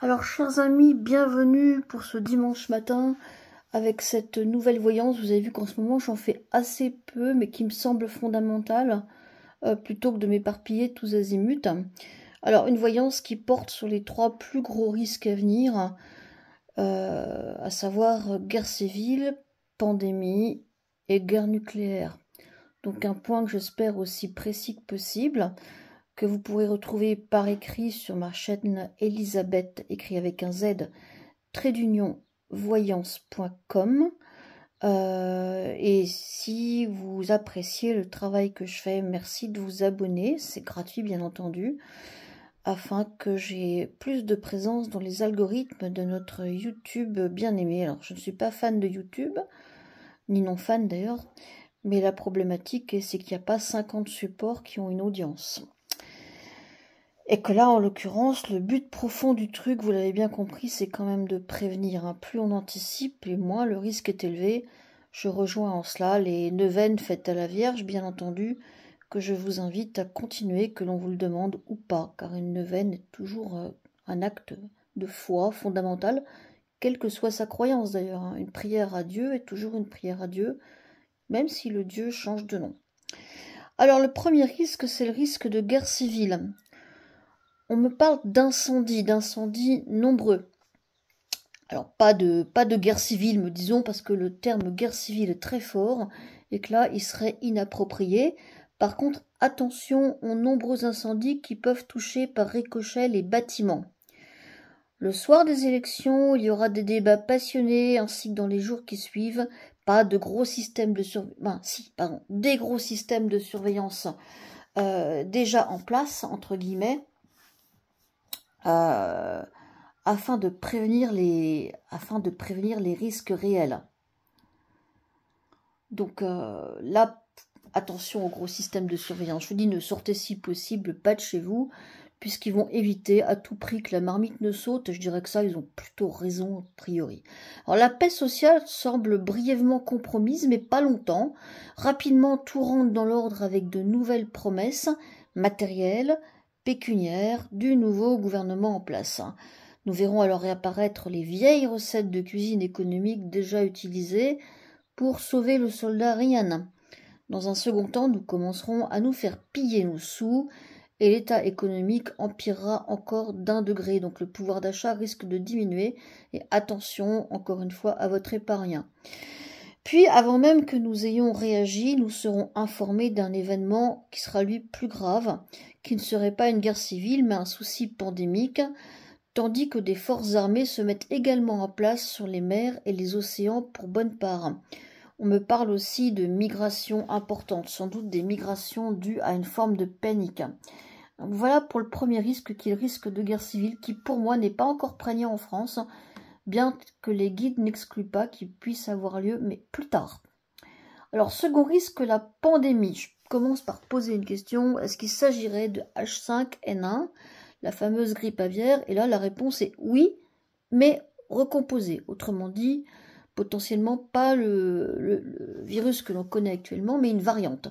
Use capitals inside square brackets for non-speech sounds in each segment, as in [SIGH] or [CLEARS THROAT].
Alors, chers amis, bienvenue pour ce dimanche matin avec cette nouvelle voyance. Vous avez vu qu'en ce moment, j'en fais assez peu, mais qui me semble fondamentale, euh, plutôt que de m'éparpiller tous azimuts. Alors, une voyance qui porte sur les trois plus gros risques à venir, euh, à savoir guerre civile, pandémie et guerre nucléaire. Donc, un point que j'espère aussi précis que possible que vous pourrez retrouver par écrit sur ma chaîne Elisabeth, écrit avec un Z, trait d'union euh, et si vous appréciez le travail que je fais, merci de vous abonner, c'est gratuit bien entendu, afin que j'ai plus de présence dans les algorithmes de notre YouTube bien-aimé. Alors je ne suis pas fan de YouTube, ni non fan d'ailleurs, mais la problématique c'est qu'il n'y a pas 50 supports qui ont une audience. Et que là, en l'occurrence, le but profond du truc, vous l'avez bien compris, c'est quand même de prévenir. Hein. Plus on anticipe, et moins le risque est élevé. Je rejoins en cela les neuvaines faites à la Vierge, bien entendu, que je vous invite à continuer, que l'on vous le demande ou pas, car une neuvaine est toujours euh, un acte de foi fondamental, quelle que soit sa croyance d'ailleurs. Hein. Une prière à Dieu est toujours une prière à Dieu, même si le Dieu change de nom. Alors le premier risque, c'est le risque de guerre civile on me parle d'incendies, d'incendies nombreux. Alors pas de, pas de guerre civile, me disons, parce que le terme guerre civile est très fort et que là, il serait inapproprié. Par contre, attention aux nombreux incendies qui peuvent toucher par ricochet les bâtiments. Le soir des élections, il y aura des débats passionnés ainsi que dans les jours qui suivent. Pas de gros systèmes de surveillance. si, pardon, des gros systèmes de surveillance euh, déjà en place, entre guillemets. Euh, afin, de prévenir les, afin de prévenir les risques réels. Donc euh, là, attention au gros système de surveillance. Je vous dis, ne sortez si possible pas de chez vous, puisqu'ils vont éviter à tout prix que la marmite ne saute. Je dirais que ça, ils ont plutôt raison, a priori. Alors la paix sociale semble brièvement compromise, mais pas longtemps. Rapidement, tout rentre dans l'ordre avec de nouvelles promesses matérielles, Pécuniaire du nouveau gouvernement en place. Hein. Nous verrons alors réapparaître les vieilles recettes de cuisine économique déjà utilisées pour sauver le soldat rien. Dans un second temps, nous commencerons à nous faire piller nos sous et l'état économique empirera encore d'un degré, donc le pouvoir d'achat risque de diminuer. Et attention, encore une fois, à votre épargne. Puis, avant même que nous ayons réagi, nous serons informés d'un événement qui sera lui plus grave, qui ne serait pas une guerre civile, mais un souci pandémique, tandis que des forces armées se mettent également en place sur les mers et les océans pour bonne part. On me parle aussi de migrations importantes, sans doute des migrations dues à une forme de panique. voilà pour le premier risque qu'il risque de guerre civile, qui pour moi n'est pas encore prégnant en France, bien que les guides n'excluent pas qu'il puisse avoir lieu, mais plus tard. Alors, second risque, la pandémie. Je commence par poser une question. Est-ce qu'il s'agirait de H5N1, la fameuse grippe aviaire Et là, la réponse est oui, mais recomposée. Autrement dit, potentiellement pas le, le virus que l'on connaît actuellement, mais une variante.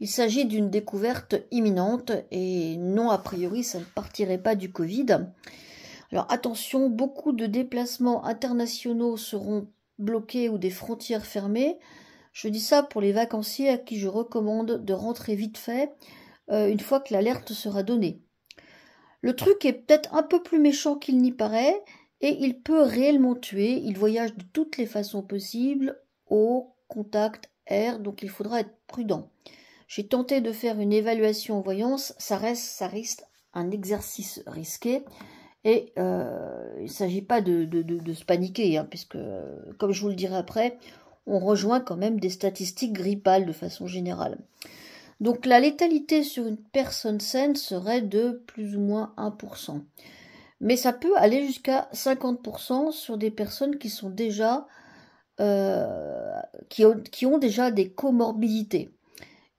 Il s'agit d'une découverte imminente et non, a priori, ça ne partirait pas du Covid. Alors attention, beaucoup de déplacements internationaux seront bloqués ou des frontières fermées. Je dis ça pour les vacanciers à qui je recommande de rentrer vite fait euh, une fois que l'alerte sera donnée. Le truc est peut-être un peu plus méchant qu'il n'y paraît et il peut réellement tuer. Il voyage de toutes les façons possibles, au contact, air, donc il faudra être prudent. J'ai tenté de faire une évaluation en voyance, ça reste, ça reste un exercice risqué. Et euh, il ne s'agit pas de, se paniquer, hein, puisque, euh, comme je vous le dirai après, on rejoint quand même des statistiques grippales de façon générale. Donc la létalité sur une personne saine serait de plus ou moins 1%. Mais ça peut aller jusqu'à 50% sur des personnes qui sont déjà euh, qui, qui, ont, déjà des comorbidités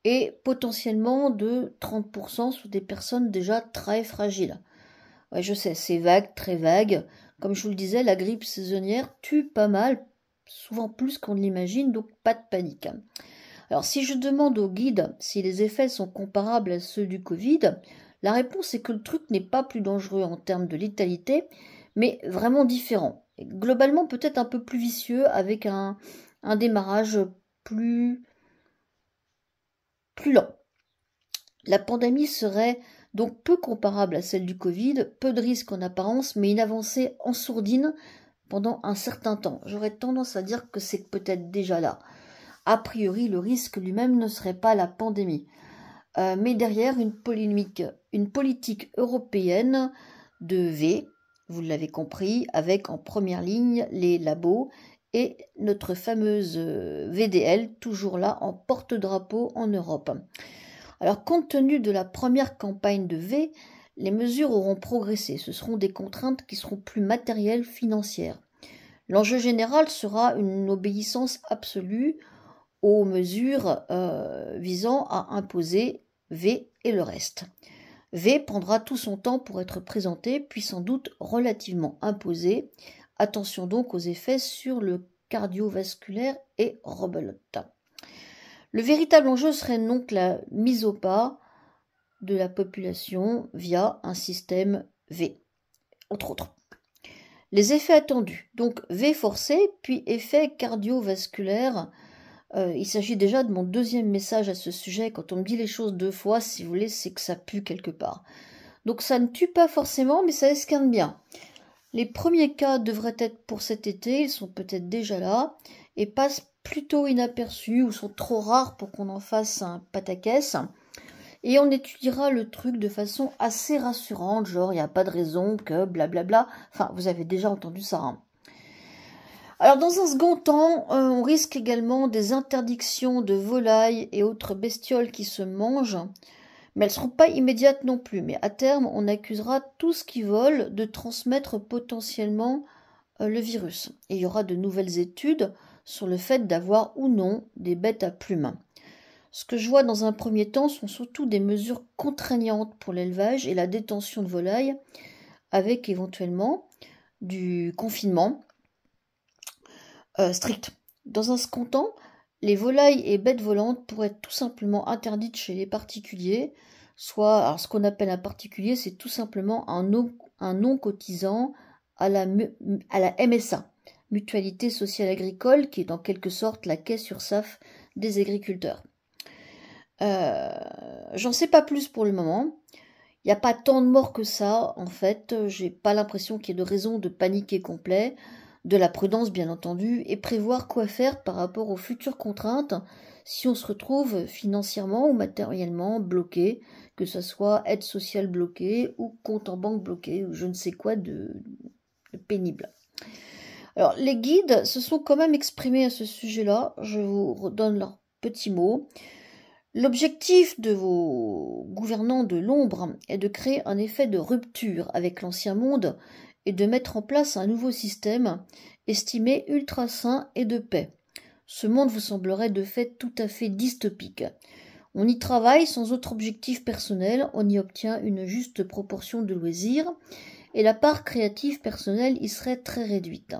et potentiellement de 30% sur des personnes déjà très fragiles. Ouais, je sais, c'est vague, très vague. Comme je vous le disais, la grippe saisonnière tue pas mal, souvent plus qu'on ne l'imagine, donc pas de panique. Alors si je demande au guide si les effets sont comparables à ceux du Covid, la réponse est que le truc n'est pas plus dangereux en termes de létalité, mais vraiment différent. Globalement peut-être un peu plus vicieux avec un, un démarrage plus, plus lent. La pandémie serait donc peu comparable à celle du Covid, peu de risques en apparence, mais une avancée en sourdine pendant un certain temps. J'aurais tendance à dire que c'est peut-être déjà là. A priori, le risque lui-même ne serait pas la pandémie. Euh, mais derrière une polémique, une politique européenne de V, vous l'avez compris, avec en première ligne les labos et notre fameuse VDL, toujours là en porte-drapeau en Europe. Alors compte tenu de la première campagne de V, les mesures auront progressé. Ce seront des contraintes qui seront plus matérielles, financières. L'enjeu général sera une obéissance absolue aux mesures euh, visant à imposer V et le reste. V prendra tout son temps pour être présenté, puis sans doute relativement imposé. Attention donc aux effets sur le cardiovasculaire et rebelote. Le véritable enjeu serait donc la mise au pas de la population via un système V, entre autres. Les effets attendus, donc V forcé, puis effet cardiovasculaire. Euh, il s'agit déjà de mon deuxième message à ce sujet. Quand on me dit les choses deux fois, si vous voulez, c'est que ça pue quelque part. Donc ça ne tue pas forcément, mais ça esquinte bien. Les premiers cas devraient être pour cet été, ils sont peut-être déjà là, et passent plutôt inaperçus ou sont trop rares pour qu'on en fasse un pataquès. Et on étudiera le truc de façon assez rassurante, genre il n'y a pas de raison que blablabla. Enfin, vous avez déjà entendu ça. Hein. Alors dans un second temps, euh, on risque également des interdictions de volailles et autres bestioles qui se mangent, mais elles ne seront pas immédiates non plus. Mais à terme, on accusera tout ce qui vole de transmettre potentiellement euh, le virus. Et il y aura de nouvelles études sur le fait d'avoir ou non des bêtes à plumes. Ce que je vois dans un premier temps sont surtout des mesures contraignantes pour l'élevage et la détention de volailles, avec éventuellement du confinement euh, strict. Dans un second temps, les volailles et bêtes volantes pourraient être tout simplement interdites chez les particuliers, soit alors ce qu'on appelle un particulier, c'est tout simplement un non, cotisant à la, MSA, Mutualité sociale agricole, qui est en quelque sorte la caisse SAF des agriculteurs. Euh, j'en sais pas plus pour le moment. Il n'y a pas tant de morts que ça, en fait. J'ai pas l'impression qu'il y ait de raison de paniquer complet de la prudence bien entendu, et prévoir quoi faire par rapport aux futures contraintes si on se retrouve financièrement ou matériellement bloqué, que ce soit aide sociale bloquée ou compte en banque bloqué, ou je ne sais quoi de, pénible. Alors les guides se sont quand même exprimés à ce sujet-là, je vous redonne leurs petits mots. L'objectif de vos gouvernants de l'ombre est de créer un effet de rupture avec l'ancien monde et de mettre en place un nouveau système estimé ultra sain et de paix. Ce monde vous semblerait de fait tout à fait dystopique. On y travaille sans autre objectif personnel, on y obtient une juste proportion de loisirs, et la part créative personnelle y serait très réduite.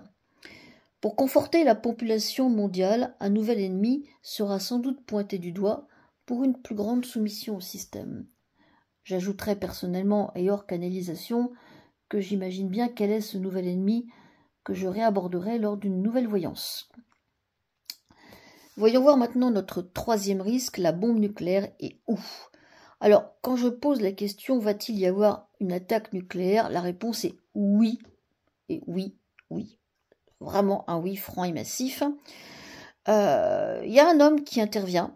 Pour conforter la population mondiale, un nouvel ennemi sera sans doute pointé du doigt pour une plus grande soumission au système. J'ajouterai personnellement et hors canalisation que j'imagine bien quel est ce nouvel ennemi que je réaborderai lors d'une nouvelle voyance. Voyons voir maintenant notre troisième risque, la bombe nucléaire et où. Alors, quand je pose la question va-t-il y avoir une attaque nucléaire, la réponse est oui, et oui, oui. Vraiment un oui franc et massif. Euh, il y a un homme qui intervient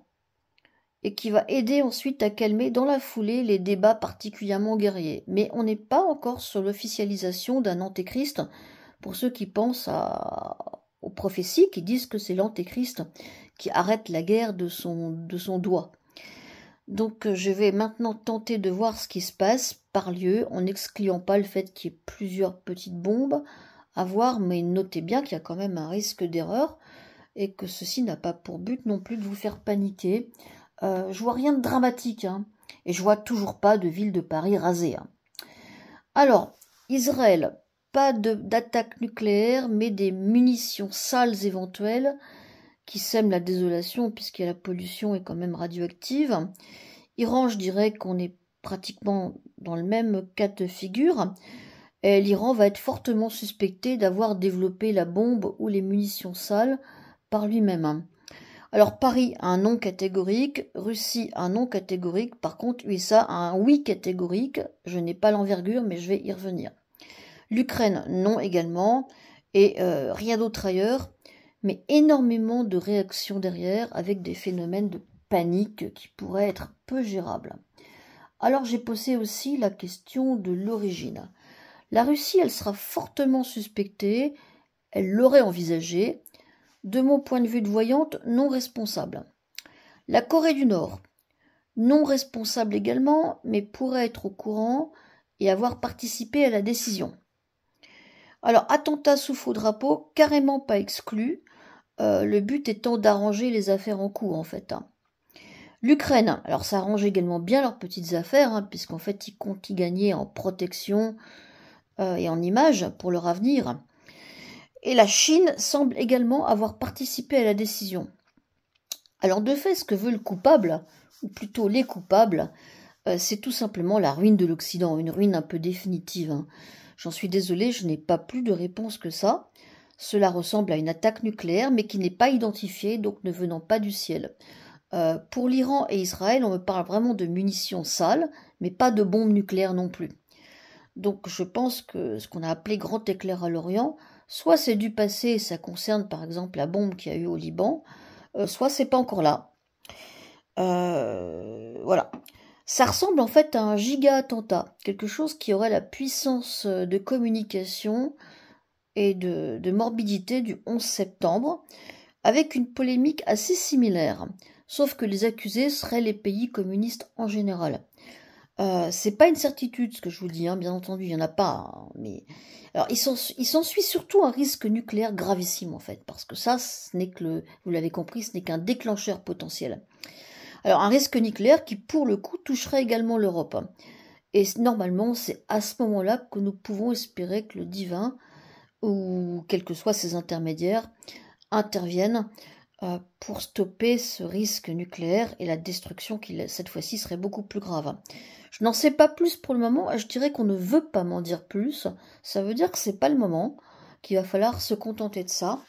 et qui va aider ensuite à calmer dans la foulée les débats particulièrement guerriers. Mais on n'est pas encore sur l'officialisation d'un antéchrist pour ceux qui pensent aux prophéties qui disent que c'est l'antéchrist qui arrête la guerre de son, de son doigt. Donc euh, je vais maintenant tenter de voir ce qui se passe par lieu, en n'excluant pas le fait qu'il y ait plusieurs petites bombes à voir, mais notez bien qu'il y a quand même un risque d'erreur, et que ceci n'a pas pour but non plus de vous faire paniquer, euh, je vois rien de dramatique, hein. et je vois toujours pas de ville de Paris rasée. Hein. Alors, Israël, pas d'attaque nucléaire, mais des munitions sales éventuelles qui sèment la désolation puisque la pollution est quand même radioactive. Iran, je dirais qu'on est pratiquement dans le même cas de figure. L'Iran va être fortement suspecté d'avoir développé la bombe ou les munitions sales par lui-même. Hein. Alors Paris a un non catégorique, Russie un non catégorique, par contre USA a un oui catégorique, je n'ai pas l'envergure mais je vais y revenir. L'Ukraine non également, et euh, rien d'autre ailleurs, mais énormément de réactions derrière avec des phénomènes de panique qui pourraient être peu gérables. Alors j'ai posé aussi la question de l'origine. La Russie, elle sera fortement suspectée, elle l'aurait envisagée, de mon point de vue de voyante, non responsable. La Corée du Nord, non responsable également, mais pourrait être au courant et avoir participé à la décision. Alors, attentat sous faux drapeau, carrément pas exclu, euh, le but étant d'arranger les affaires en cours en fait. Hein. L'Ukraine, alors ça arrange également bien leurs petites affaires, hein, puisqu'en fait ils comptent y gagner en protection euh, et en image pour leur avenir et la Chine semble également avoir participé à la décision. Alors de fait, ce que veut le coupable, ou plutôt les coupables, euh, c'est tout simplement la ruine de l'Occident, une ruine un peu définitive. Hein. J'en suis désolé, je n'ai pas plus de réponse que ça. Cela ressemble à une attaque nucléaire, mais qui n'est pas identifiée, donc ne venant pas du ciel. Euh, pour l'Iran et Israël, on me parle vraiment de munitions sales, mais pas de bombes nucléaires non plus. Donc je pense que ce qu'on a appelé grand éclair à l'Orient, Soit c'est du passé, et ça concerne par exemple la bombe qu'il y a eu au Liban, euh, soit c'est pas encore là. Euh, voilà. Ça ressemble en fait à un giga-attentat, quelque chose qui aurait la puissance euh, de communication et de, de morbidité du 11 septembre, avec une polémique assez similaire, sauf que les accusés seraient les pays communistes en général. Euh, c'est pas une certitude ce que je vous dis, hein, bien entendu, il n'y en a pas. Hein, mais alors, il s'ensuit surtout un risque nucléaire gravissime en fait, parce que ça, ce n'est que vous l'avez compris, ce n'est qu'un déclencheur potentiel. Alors, un risque nucléaire qui, pour le coup, toucherait également l'Europe. Hein. Et normalement, c'est à ce moment-là que nous pouvons espérer que le divin, ou quels que soient ses intermédiaires, interviennent euh, pour stopper ce risque nucléaire et la destruction qui, cette fois-ci, serait beaucoup plus grave. Je n'en sais pas plus pour le moment. Je dirais qu'on ne veut pas m'en dire plus. Ça veut dire que ce n'est pas le moment, qu'il va falloir se contenter de ça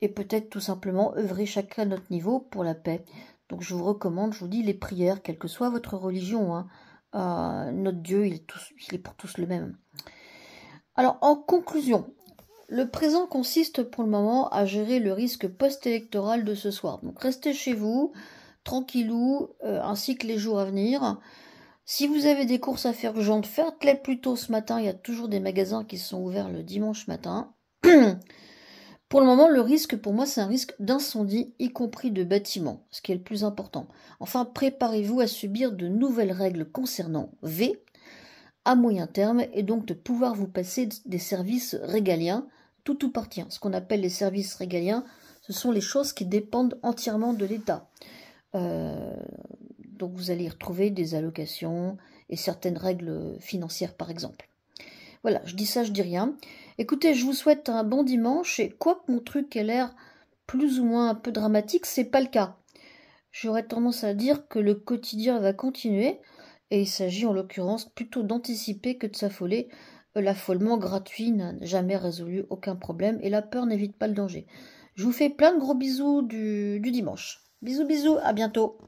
et peut-être tout simplement œuvrer chacun à notre niveau pour la paix. Donc je vous recommande, je vous dis, les prières, quelle que soit votre religion. Hein. Euh, notre Dieu, il est, pour tous le même. Alors en conclusion, le présent consiste pour le moment à gérer le risque post-électoral de ce soir. Donc restez chez vous, tranquillou, euh, ainsi que les jours à venir. Si vous avez des courses à faire urgentes, faites-les plus tôt ce matin. Il y a toujours des magasins qui sont ouverts le dimanche matin. [CLEARS THROAT] pour le moment, le risque, pour moi, c'est un risque d'incendie, y compris de bâtiments, ce qui est le plus important. Enfin, préparez-vous à subir de nouvelles règles concernant V à moyen terme et donc de pouvoir vous passer des services régaliens, tout ou partie. Ce qu'on appelle les services régaliens, ce sont les choses qui dépendent entièrement de l'État. Euh, donc vous allez y retrouver des allocations et certaines règles financières par exemple. Voilà, je dis ça, je dis rien. Écoutez, je vous souhaite un bon dimanche et quoique mon truc ait l'air plus ou moins un peu dramatique, c'est pas le cas. J'aurais tendance à dire que le quotidien va continuer et il s'agit en l'occurrence plutôt d'anticiper que de s'affoler. L'affolement gratuit n'a jamais résolu aucun problème et la peur n'évite pas le danger. Je vous fais plein de gros bisous du, du dimanche. Bisous bisous, à bientôt.